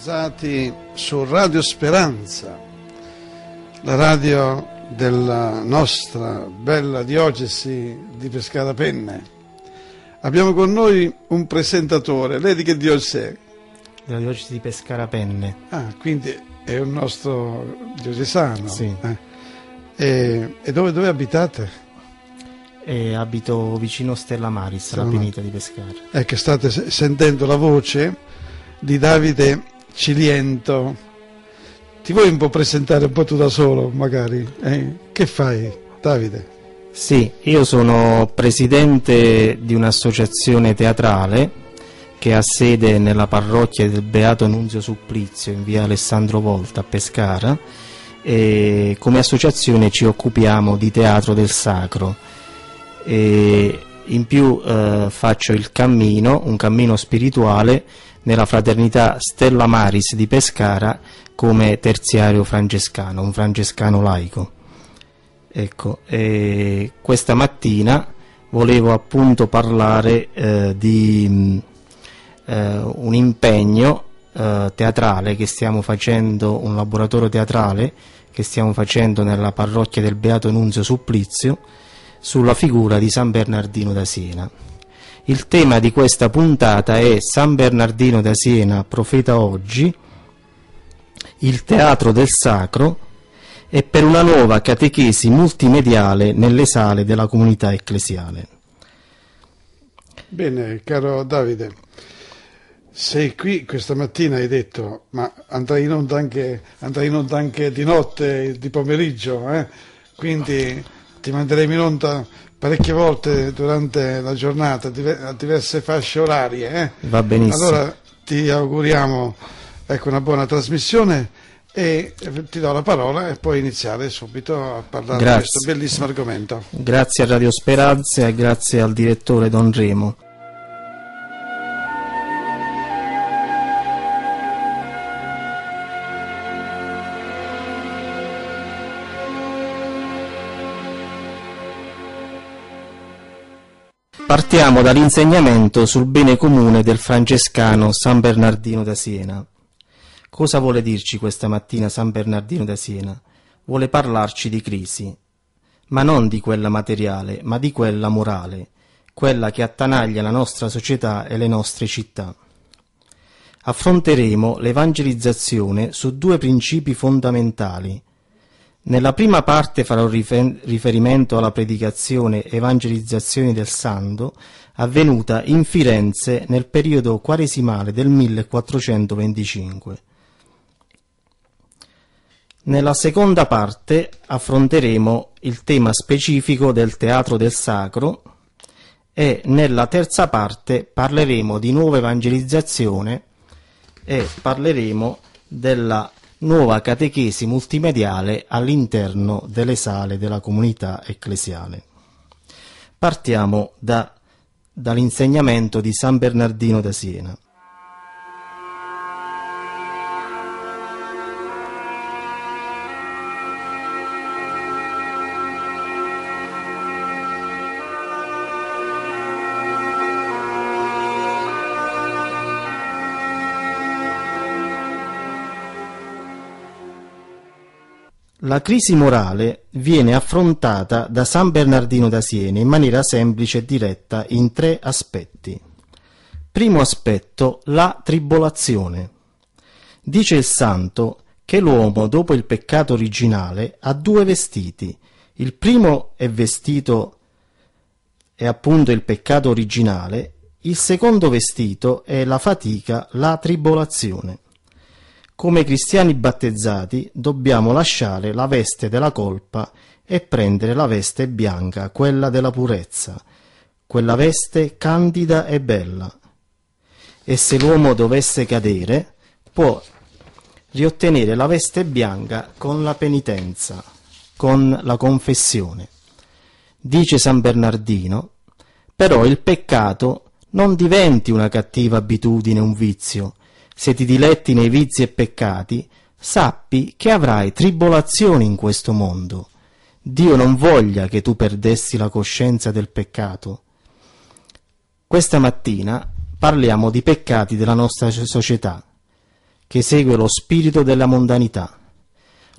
sintonizzati su Radio Speranza, la radio della nostra bella diocesi di Pescara Penne. Abbiamo con noi un presentatore, lei di che diocesi è? Della diocesi di Pescara Penne. Ah, quindi è un nostro diocesano. Sì. Eh. E, e dove, dove abitate? E abito vicino Stella Maris, la penita di Pescara. Ecco, state sentendo la voce di Davide Ciliento, ti vuoi un po' presentare un po' tu da solo, magari? Eh? Che fai, Davide? Sì, io sono presidente di un'associazione teatrale che ha sede nella parrocchia del Beato Nunzio Supplizio in via Alessandro Volta a Pescara e come associazione ci occupiamo di teatro del sacro e in più eh, faccio il cammino, un cammino spirituale nella fraternità Stella Maris di Pescara come terziario francescano, un francescano laico. Ecco, questa mattina volevo appunto parlare eh, di mm, eh, un impegno eh, teatrale che stiamo facendo, un laboratorio teatrale che stiamo facendo nella parrocchia del Beato Nunzio Supplizio sulla figura di San Bernardino da Siena. Il tema di questa puntata è San Bernardino da Siena, profeta oggi, il teatro del sacro e per una nuova catechesi multimediale nelle sale della comunità ecclesiale. Bene, caro Davide, sei qui questa mattina, hai detto, ma andrai in onda anche, andrai in onda anche di notte, di pomeriggio, eh? quindi ti manderemo in onda parecchie volte durante la giornata a diverse fasce orarie. Eh? Va benissimo. Allora ti auguriamo ecco, una buona trasmissione e ti do la parola e puoi iniziare subito a parlare grazie. di questo bellissimo argomento. Grazie a Radio Speranza e grazie al direttore Don Remo. Partiamo dall'insegnamento sul bene comune del francescano San Bernardino da Siena. Cosa vuole dirci questa mattina San Bernardino da Siena? Vuole parlarci di crisi, ma non di quella materiale, ma di quella morale, quella che attanaglia la nostra società e le nostre città. Affronteremo l'evangelizzazione su due principi fondamentali, nella prima parte farò riferimento alla predicazione Evangelizzazione del Santo avvenuta in Firenze nel periodo quaresimale del 1425. Nella seconda parte affronteremo il tema specifico del teatro del sacro e nella terza parte parleremo di nuova evangelizzazione e parleremo della nuova catechesi multimediale all'interno delle sale della comunità ecclesiale. Partiamo da, dall'insegnamento di San Bernardino da Siena. la crisi morale viene affrontata da San Bernardino da Siena in maniera semplice e diretta in tre aspetti. Primo aspetto, la tribolazione. Dice il santo che l'uomo dopo il peccato originale ha due vestiti. Il primo è vestito è appunto il peccato originale, il secondo vestito è la fatica, la tribolazione. Come cristiani battezzati dobbiamo lasciare la veste della colpa e prendere la veste bianca, quella della purezza, quella veste candida e bella. E se l'uomo dovesse cadere, può riottenere la veste bianca con la penitenza, con la confessione. Dice San Bernardino, però il peccato non diventi una cattiva abitudine, un vizio, se ti diletti nei vizi e peccati, sappi che avrai tribolazioni in questo mondo. Dio non voglia che tu perdessi la coscienza del peccato. Questa mattina parliamo di peccati della nostra società, che segue lo spirito della mondanità.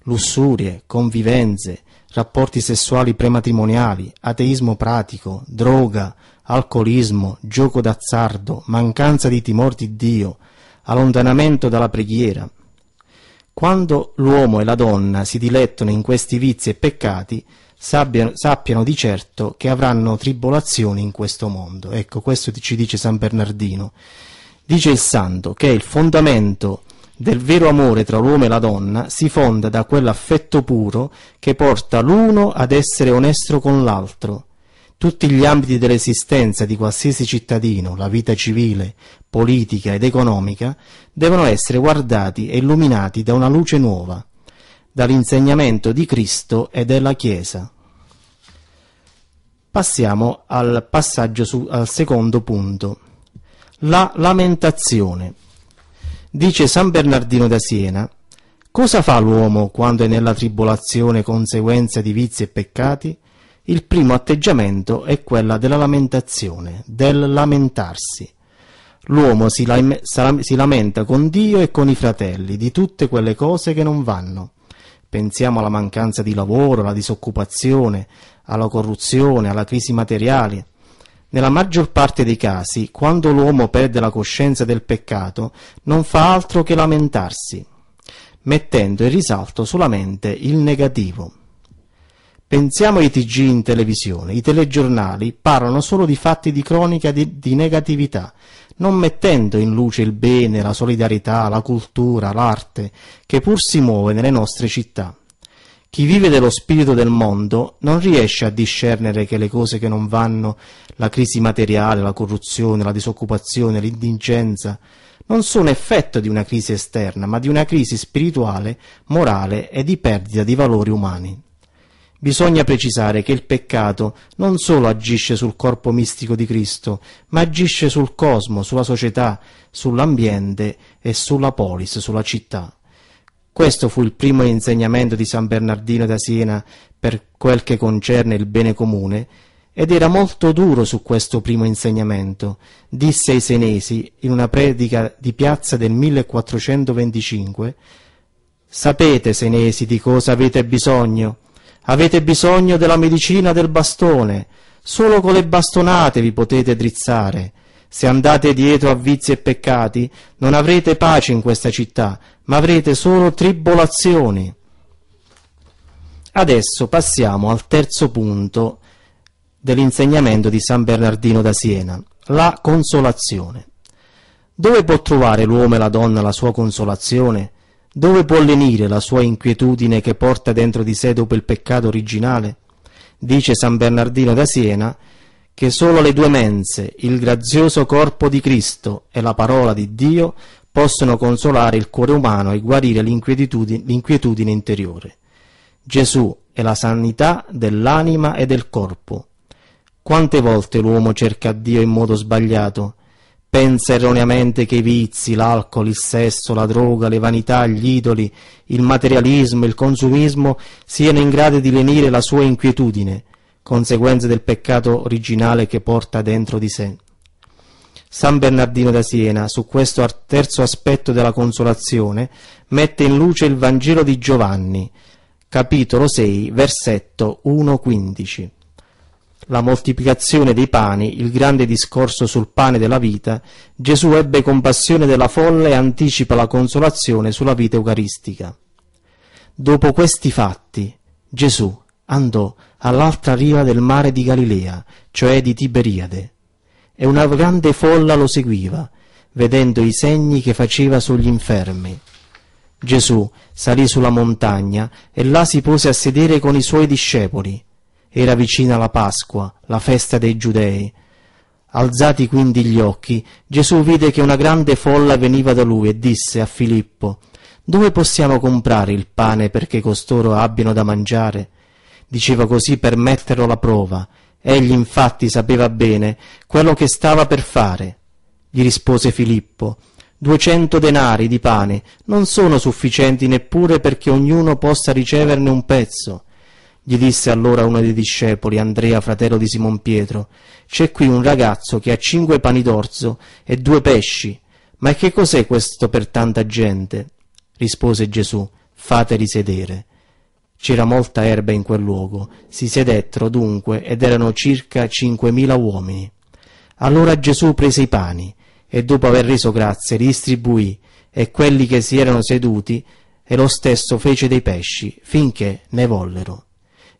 Lussurie, convivenze, rapporti sessuali prematrimoniali, ateismo pratico, droga, alcolismo, gioco d'azzardo, mancanza di timor di Dio, allontanamento dalla preghiera. Quando l'uomo e la donna si dilettano in questi vizi e peccati, sappiano, sappiano di certo che avranno tribolazioni in questo mondo. Ecco, questo ci dice San Bernardino. Dice il santo che il fondamento del vero amore tra l'uomo e la donna si fonda da quell'affetto puro che porta l'uno ad essere onesto con l'altro, tutti gli ambiti dell'esistenza di qualsiasi cittadino, la vita civile, politica ed economica, devono essere guardati e illuminati da una luce nuova, dall'insegnamento di Cristo e della Chiesa. Passiamo al passaggio su, al secondo punto. La lamentazione. Dice San Bernardino da Siena, Cosa fa l'uomo quando è nella tribolazione conseguenza di vizi e peccati? Il primo atteggiamento è quella della lamentazione, del lamentarsi. L'uomo si, la si, lamenta con Dio e con i fratelli di tutte quelle cose che non vanno. Pensiamo alla mancanza di lavoro, alla disoccupazione, alla corruzione, alla crisi materiale. Nella maggior parte dei casi, quando l'uomo perde la coscienza del peccato, non fa altro che lamentarsi, mettendo in risalto solamente il negativo. Pensiamo ai TG in televisione, i telegiornali parlano solo di fatti di cronica di, di, negatività, non mettendo in luce il bene, la solidarietà, la cultura, l'arte, che pur si muove nelle nostre città. Chi vive dello spirito del mondo non riesce a discernere che le cose che non vanno, la crisi materiale, la corruzione, la disoccupazione, l'indigenza, non sono effetto di una crisi esterna, ma di una crisi spirituale, morale e di perdita di valori umani. Bisogna precisare che il peccato non solo agisce sul corpo mistico di Cristo, ma agisce sul cosmo, sulla società, sull'ambiente e sulla polis, sulla città. Questo fu il primo insegnamento di San Bernardino da Siena per quel che concerne il bene comune, ed era molto duro su questo primo insegnamento, disse ai senesi in una predica di piazza del 1425, Sapete, senesi, di cosa avete bisogno? Avete bisogno della medicina del bastone, solo con le bastonate vi potete drizzare. Se andate dietro a vizi e peccati, non avrete pace in questa città, ma avrete solo tribolazioni. Adesso passiamo al terzo punto dell'insegnamento di San Bernardino da Siena, la consolazione. Dove può trovare l'uomo e la donna la sua consolazione? Dove può lenire la sua inquietudine che porta dentro di sé dopo il peccato originale? Dice San Bernardino da Siena che solo le due mense, il grazioso corpo di Cristo e la parola di Dio possono consolare il cuore umano e guarire l'inquietudine, l'inquietudine interiore. Gesù è la sanità dell'anima e del corpo. Quante volte l'uomo cerca Dio in modo sbagliato, pensa erroneamente che i vizi, l'alcol, il sesso, la droga, le vanità, gli idoli, il materialismo, il consumismo siano in grado di lenire la sua inquietudine, conseguenza del peccato originale che porta dentro di sé. San Bernardino da Siena, su questo terzo aspetto della consolazione, mette in luce il Vangelo di Giovanni, capitolo 6, versetto 1.15 la moltiplicazione dei pani, il grande discorso sul pane della vita, Gesù ebbe compassione della folla e anticipa la consolazione sulla vita eucaristica. Dopo questi fatti, Gesù andò all'altra riva del mare di Galilea, cioè di Tiberiade, e una grande folla lo seguiva, vedendo i segni che faceva sugli infermi. Gesù salì sulla montagna e là si pose a sedere con i suoi discepoli. Era vicina la Pasqua, la festa dei Giudei. Alzati quindi gli occhi, Gesù vide che una grande folla veniva da lui e disse a Filippo Dove possiamo comprare il pane perché costoro abbiano da mangiare? Diceva così per metterlo alla prova. Egli infatti sapeva bene quello che stava per fare. Gli rispose Filippo Duecento denari di pane non sono sufficienti neppure perché ognuno possa riceverne un pezzo. Gli disse allora uno dei discepoli, Andrea, fratello di Simon Pietro, c'è qui un ragazzo che ha cinque pani d'orzo e due pesci. Ma che cos'è questo per tanta gente? Rispose Gesù, fateli sedere. C'era molta erba in quel luogo, si sedettero dunque ed erano circa cinquemila uomini. Allora Gesù prese i pani e dopo aver reso grazie li distribuì e quelli che si erano seduti e lo stesso fece dei pesci finché ne vollero.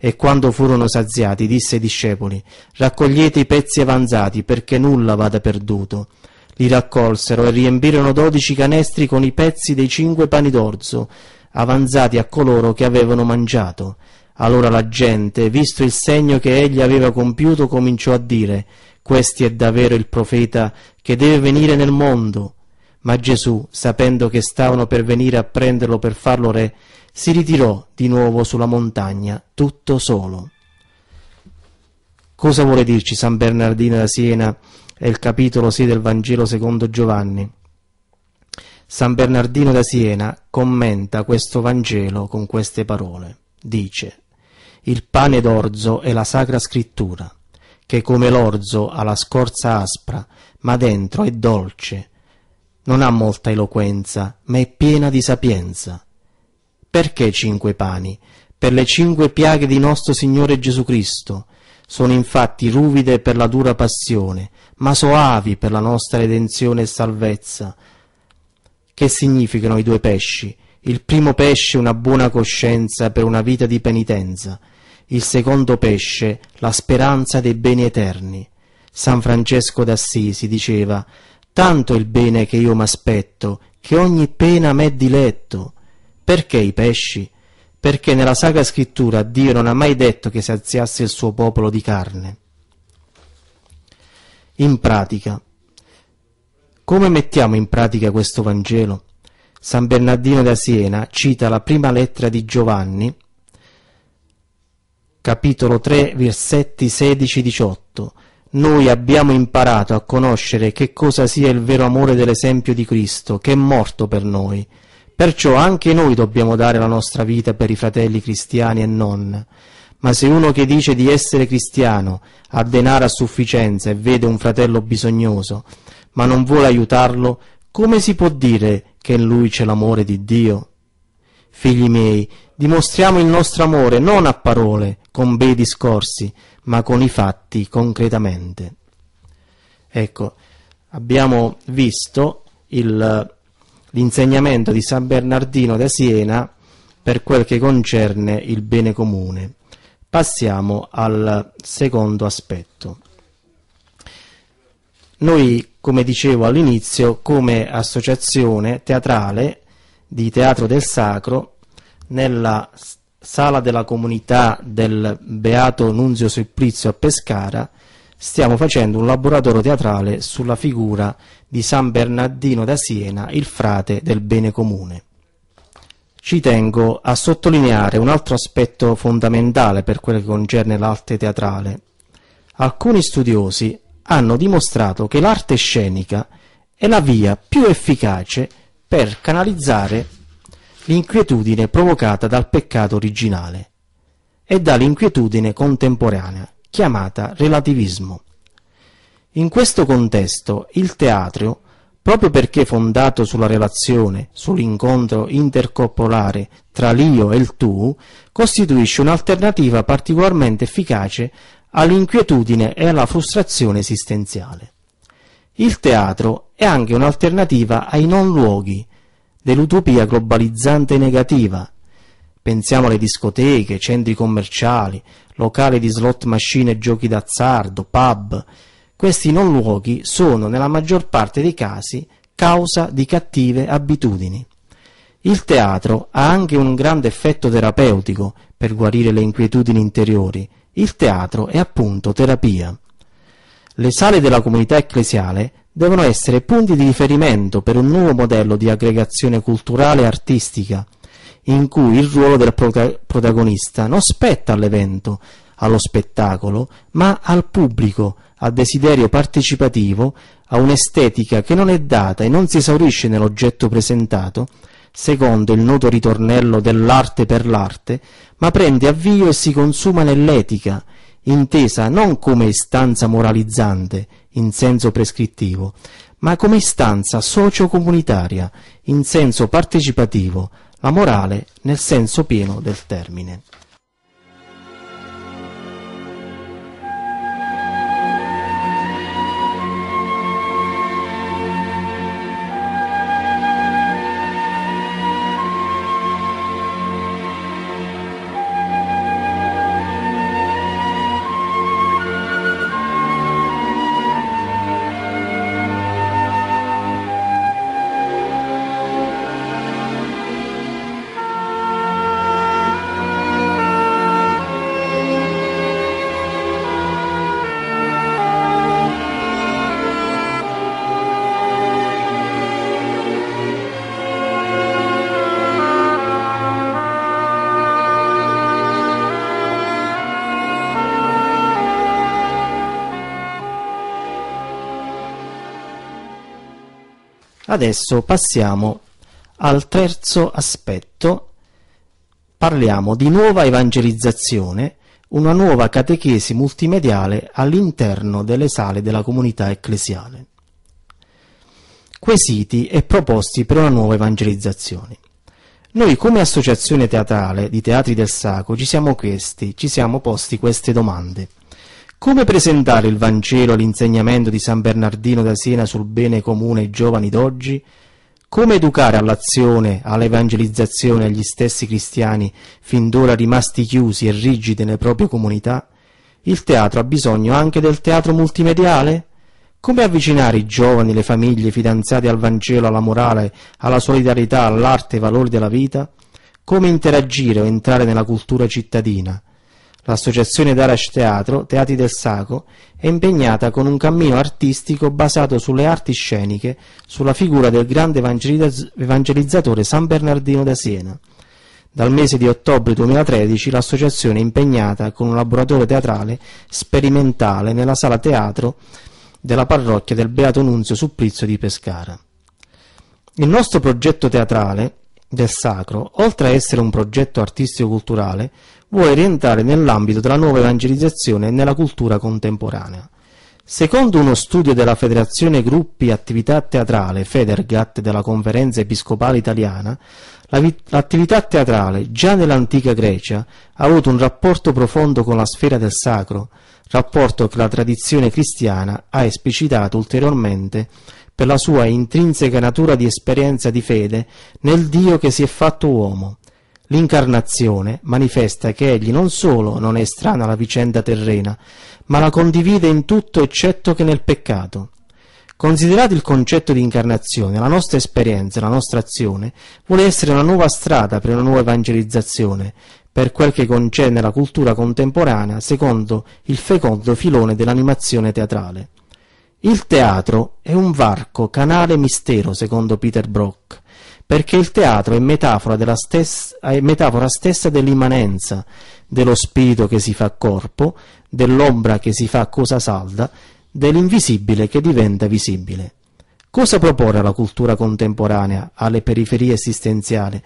E quando furono saziati, disse ai discepoli, raccogliete i pezzi avanzati, perché nulla vada perduto. Li raccolsero e riempirono dodici canestri con i pezzi dei cinque pani d'orzo, avanzati a coloro che avevano mangiato. Allora la gente, visto il segno che egli aveva compiuto, cominciò a dire, Questi è davvero il profeta che deve venire nel mondo. Ma Gesù, sapendo che stavano per venire a prenderlo per farlo re, si ritirò di nuovo sulla montagna, tutto solo. Cosa vuole dirci San Bernardino da Siena e il capitolo 6 del Vangelo secondo Giovanni? San Bernardino da Siena commenta questo Vangelo con queste parole. Dice, il pane d'orzo è la sacra scrittura, che come l'orzo ha la scorza aspra, ma dentro è dolce, non ha molta eloquenza, ma è piena di sapienza. Perché cinque pani? Per le cinque piaghe di nostro Signore Gesù Cristo. Sono infatti ruvide per la dura passione, ma soavi per la nostra redenzione e salvezza. Che significano i due pesci? Il primo pesce una buona coscienza per una vita di penitenza, il secondo pesce la speranza dei beni eterni. San Francesco d'Assisi diceva tanto il bene che io m'aspetto, che ogni pena m'è diletto. Perché i pesci? Perché nella Sacra Scrittura Dio non ha mai detto che saziasse il suo popolo di carne. In pratica, come mettiamo in pratica questo Vangelo? San Bernardino da Siena cita la prima lettera di Giovanni, capitolo 3, versetti 16-18, noi abbiamo imparato a conoscere che cosa sia il vero amore dell'esempio di Cristo, che è morto per noi. Perciò anche noi dobbiamo dare la nostra vita per i fratelli cristiani e non. Ma se uno che dice di essere cristiano ha denaro a sufficienza e vede un fratello bisognoso, ma non vuole aiutarlo, come si può dire che in lui c'è l'amore di Dio? Figli miei, dimostriamo il nostro amore non a parole, con bei discorsi, ma con i fatti, concretamente. Ecco, abbiamo visto il, l'insegnamento di San Bernardino da Siena per quel che concerne il bene comune. Passiamo al secondo aspetto. Noi, come dicevo all'inizio, come associazione teatrale di Teatro del Sacro nella sala della comunità del Beato Nunzio Supplizio a Pescara stiamo facendo un laboratorio teatrale sulla figura di San Bernardino da Siena, il frate del bene comune. Ci tengo a sottolineare un altro aspetto fondamentale per quello che concerne l'arte teatrale. Alcuni studiosi hanno dimostrato che l'arte scenica è la via più efficace per canalizzare l'inquietudine provocata dal peccato originale e dall'inquietudine contemporanea, chiamata relativismo. In questo contesto il teatro, proprio perché fondato sulla relazione, sull'incontro intercorporale tra l'io e il tu, costituisce un'alternativa particolarmente efficace all'inquietudine e alla frustrazione esistenziale. Il teatro è anche un'alternativa ai non luoghi, dell'utopia globalizzante negativa. Pensiamo alle discoteche, centri commerciali, locali di slot machine e giochi d'azzardo, pub. Questi non luoghi sono, nella maggior parte dei casi, causa di cattive abitudini. Il teatro ha anche un grande effetto terapeutico per guarire le inquietudini interiori. Il teatro è appunto terapia. Le sale della comunità ecclesiale devono essere punti di riferimento per un nuovo modello di aggregazione culturale e artistica, in cui il ruolo del protagonista non spetta all'evento, allo spettacolo, ma al pubblico, al desiderio partecipativo, a un'estetica che non è data e non si esaurisce nell'oggetto presentato, secondo il noto ritornello dell'arte per l'arte, ma prende avvio e si consuma nell'etica, intesa non come istanza moralizzante in senso prescrittivo, ma come istanza sociocomunitaria in senso partecipativo, la morale nel senso pieno del termine. Adesso passiamo al terzo aspetto. Parliamo di nuova evangelizzazione, una nuova catechesi multimediale all'interno delle sale della comunità ecclesiale. Quesiti e proposti per una nuova evangelizzazione. Noi come associazione teatrale di Teatri del Sacro ci siamo chiesti, ci siamo posti queste domande. Come presentare il Vangelo all'insegnamento di San Bernardino da Siena sul bene comune ai giovani d'oggi? Come educare all'azione, all'evangelizzazione agli stessi cristiani, fin d'ora rimasti chiusi e rigidi nelle proprie comunità? Il teatro ha bisogno anche del teatro multimediale? Come avvicinare i giovani, le famiglie, i fidanzati al Vangelo, alla morale, alla solidarietà, all'arte, e ai valori della vita? Come interagire o entrare nella cultura cittadina? L'associazione Darash Teatro, Teatri del Saco, è impegnata con un cammino artistico basato sulle arti sceniche, sulla figura del grande evangelizzatore San Bernardino da Siena. Dal mese di ottobre 2013 l'associazione è impegnata con un laboratorio teatrale sperimentale nella sala teatro della parrocchia del Beato Nunzio Supplizio di Pescara. Il nostro progetto teatrale del Sacro, oltre a essere un progetto artistico-culturale, vuole rientrare nell'ambito della nuova evangelizzazione nella cultura contemporanea. Secondo uno studio della Federazione Gruppi Attività Teatrale Federgat della Conferenza Episcopale Italiana, l'attività teatrale già nell'antica Grecia ha avuto un rapporto profondo con la sfera del sacro, rapporto che la tradizione cristiana ha esplicitato ulteriormente per la sua intrinseca natura di esperienza di fede nel Dio che si è fatto uomo L'incarnazione manifesta che egli non solo non è strana alla vicenda terrena, ma la condivide in tutto eccetto che nel peccato. Considerato il concetto di incarnazione, la nostra esperienza, la nostra azione, vuole essere una nuova strada per una nuova evangelizzazione, per quel che concerne la cultura contemporanea, secondo il fecondo filone dell'animazione teatrale. Il teatro è un varco, canale mistero, secondo Peter Brock, perché il teatro è metafora, stessa, è metafora stessa dell'immanenza, dello spirito che si fa corpo, dell'ombra che si fa cosa salda, dell'invisibile che diventa visibile. Cosa proporre alla cultura contemporanea alle periferie esistenziali,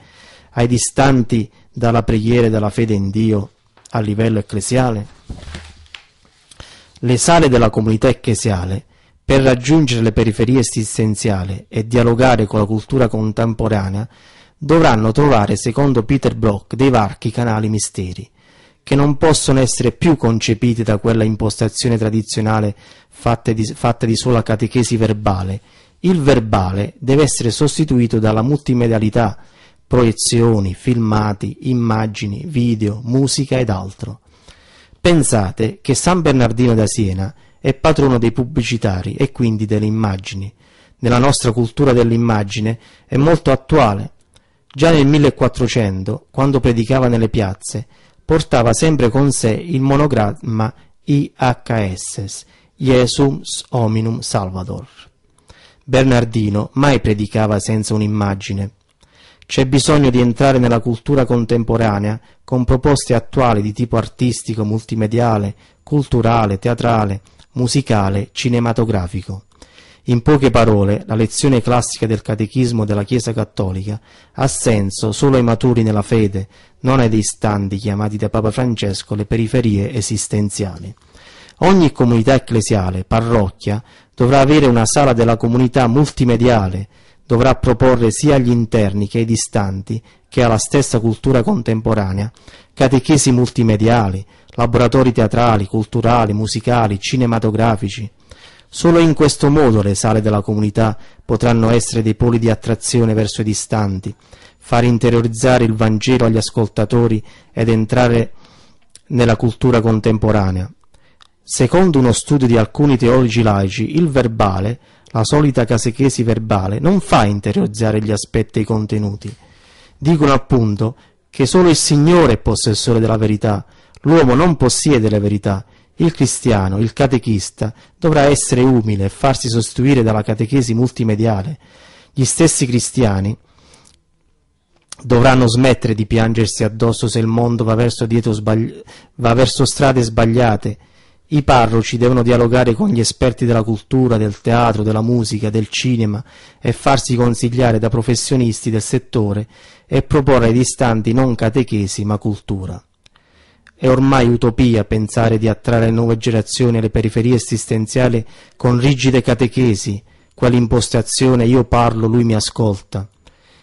ai distanti dalla preghiera e dalla fede in Dio a livello ecclesiale? Le sale della comunità ecclesiale per raggiungere le periferie esistenziali e dialogare con la cultura contemporanea dovranno trovare, secondo Peter Brock, dei varchi, canali, misteri, che non possono essere più concepiti da quella impostazione tradizionale fatta di, fatta di sola catechesi verbale. Il verbale deve essere sostituito dalla multimedialità, proiezioni, filmati, immagini, video, musica ed altro. Pensate che San Bernardino da Siena è patrono dei pubblicitari e quindi delle immagini. Nella nostra cultura dell'immagine è molto attuale. Già nel 1400, quando predicava nelle piazze, portava sempre con sé il monogramma IHS, Jesums hominum Salvador. Bernardino mai predicava senza un'immagine. C'è bisogno di entrare nella cultura contemporanea con proposte attuali di tipo artistico, multimediale, culturale, teatrale, musicale, cinematografico. In poche parole, la lezione classica del Catechismo della Chiesa Cattolica ha senso solo ai maturi nella fede, non ai distanti chiamati da Papa Francesco le periferie esistenziali. Ogni comunità ecclesiale, parrocchia, dovrà avere una sala della comunità multimediale, dovrà proporre sia agli interni che ai distanti, che alla stessa cultura contemporanea, catechesi multimediali, laboratori teatrali, culturali, musicali, cinematografici. Solo in questo modo le sale della comunità potranno essere dei poli di attrazione verso i distanti, far interiorizzare il Vangelo agli ascoltatori ed entrare nella cultura contemporanea. Secondo uno studio di alcuni teologi laici, il verbale, la solita casechesi verbale, non fa interiorizzare gli aspetti e i contenuti. Dicono appunto che solo il Signore è possessore della verità L'uomo non possiede la verità. Il cristiano, il catechista, dovrà essere umile e farsi sostituire dalla catechesi multimediale. Gli stessi cristiani dovranno smettere di piangersi addosso se il mondo va verso, sbagli... va verso strade sbagliate. I parroci devono dialogare con gli esperti della cultura, del teatro, della musica, del cinema e farsi consigliare da professionisti del settore e proporre ai distanti non catechesi ma cultura. È ormai utopia pensare di attrarre nuove generazioni alle periferie esistenziali con rigide catechesi, quell'impostazione io parlo, lui mi ascolta.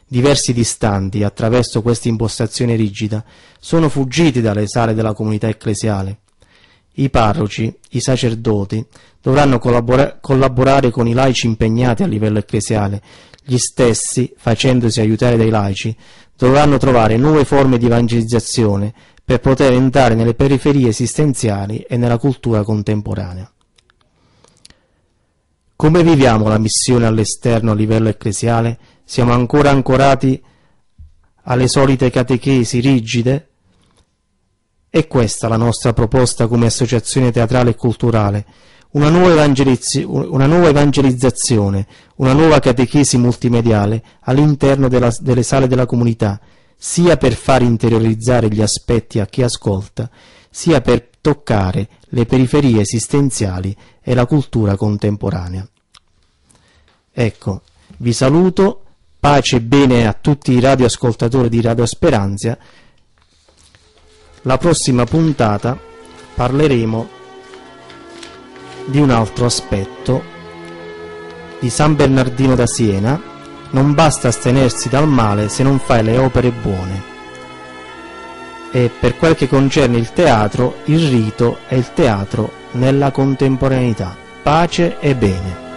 Diversi distanti, attraverso questa impostazione rigida, sono fuggiti dalle sale della comunità ecclesiale. I parroci, i sacerdoti, dovranno collabora collaborare con i laici impegnati a livello ecclesiale, gli stessi, facendosi aiutare dai laici, dovranno trovare nuove forme di evangelizzazione per poter entrare nelle periferie esistenziali e nella cultura contemporanea. Come viviamo la missione all'esterno a livello ecclesiale? Siamo ancora ancorati alle solite catechesi rigide? È questa la nostra proposta come associazione teatrale e culturale, una nuova, una nuova, evangelizzazione, una nuova catechesi multimediale all'interno delle sale della comunità, sia per far interiorizzare gli aspetti a chi ascolta, sia per toccare le periferie esistenziali e la cultura contemporanea. Ecco, vi saluto, pace e bene a tutti i radioascoltatori di Radio Speranza. La prossima puntata parleremo di un altro aspetto di San Bernardino da Siena non basta astenersi dal male se non fai le opere buone e per quel che concerne il teatro il rito è il teatro nella contemporaneità pace e bene